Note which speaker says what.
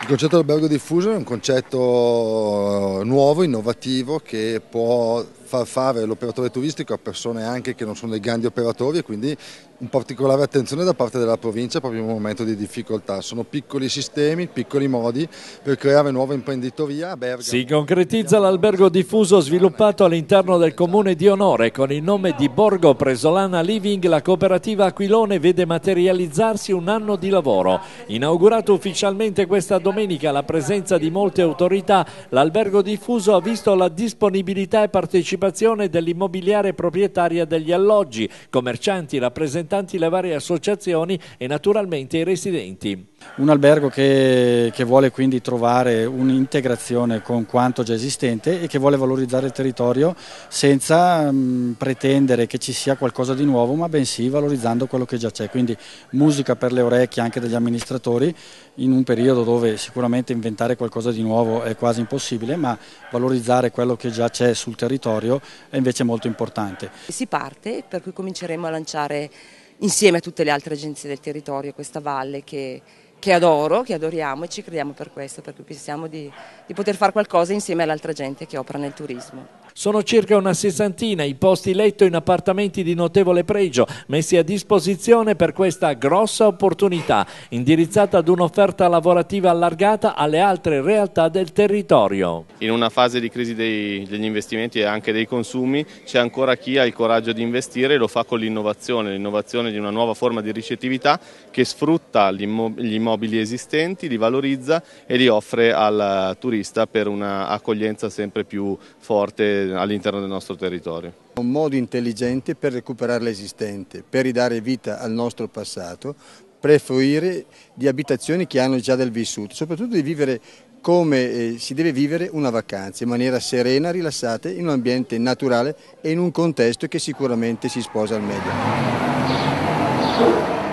Speaker 1: Il concetto dell'albergo diffuso è un concetto eh, nuovo, innovativo, che può far fare l'operatore turistico a persone anche che non sono dei grandi operatori e quindi un particolare attenzione da parte della provincia proprio in un momento di difficoltà. Sono piccoli sistemi, piccoli modi per creare nuova imprenditoria a Bergamo.
Speaker 2: Si concretizza l'albergo diffuso sviluppato all'interno del comune di Onore con il nome di Borgo Presolana Living, la cooperativa Aquilone vede materializzarsi un anno di lavoro. Inaugurato ufficialmente questa domenica la presenza di molte autorità, l'albergo diffuso ha visto la disponibilità e partecipazione partecipazione dell'immobiliare proprietaria degli alloggi, commercianti, rappresentanti le varie associazioni e naturalmente i residenti.
Speaker 3: Un albergo che, che vuole quindi trovare un'integrazione con quanto già esistente e che vuole valorizzare il territorio senza mh, mm, pretendere che ci sia qualcosa di nuovo, ma bensì valorizzando quello che già c'è. Quindi musica per le orecchie anche degli amministratori in un periodo dove sicuramente inventare qualcosa di nuovo è quasi impossibile, ma valorizzare quello che già c'è sul territorio necessario è invece molto importante.
Speaker 4: Si parte, per cui cominceremo a lanciare insieme a tutte le altre agenzie del territorio questa valle che, che adoro, che adoriamo e ci crediamo per questo, perché pensiamo di, di poter fare qualcosa insieme all'altra gente che opera nel turismo.
Speaker 2: Sono circa una sessantina i posti letto in appartamenti di notevole pregio messi a disposizione per questa grossa opportunità, indirizzata ad un'offerta lavorativa allargata alle altre realtà del territorio.
Speaker 5: In una fase di crisi dei, degli investimenti e anche dei consumi c'è ancora chi ha il coraggio di investire e lo fa con l'innovazione, l'innovazione di una nuova forma di ricettività che sfrutta gli immobili esistenti, li valorizza e li offre al turista per un'accoglienza sempre più forte all'interno del nostro territorio.
Speaker 6: Un modo intelligente per recuperare l'esistente, per ridare vita al nostro passato, prefluire di abitazioni che hanno già del vissuto, soprattutto di vivere come eh, si deve vivere una vacanza, in maniera serena, rilassata, in un ambiente naturale e in un contesto che sicuramente si sposa al meglio.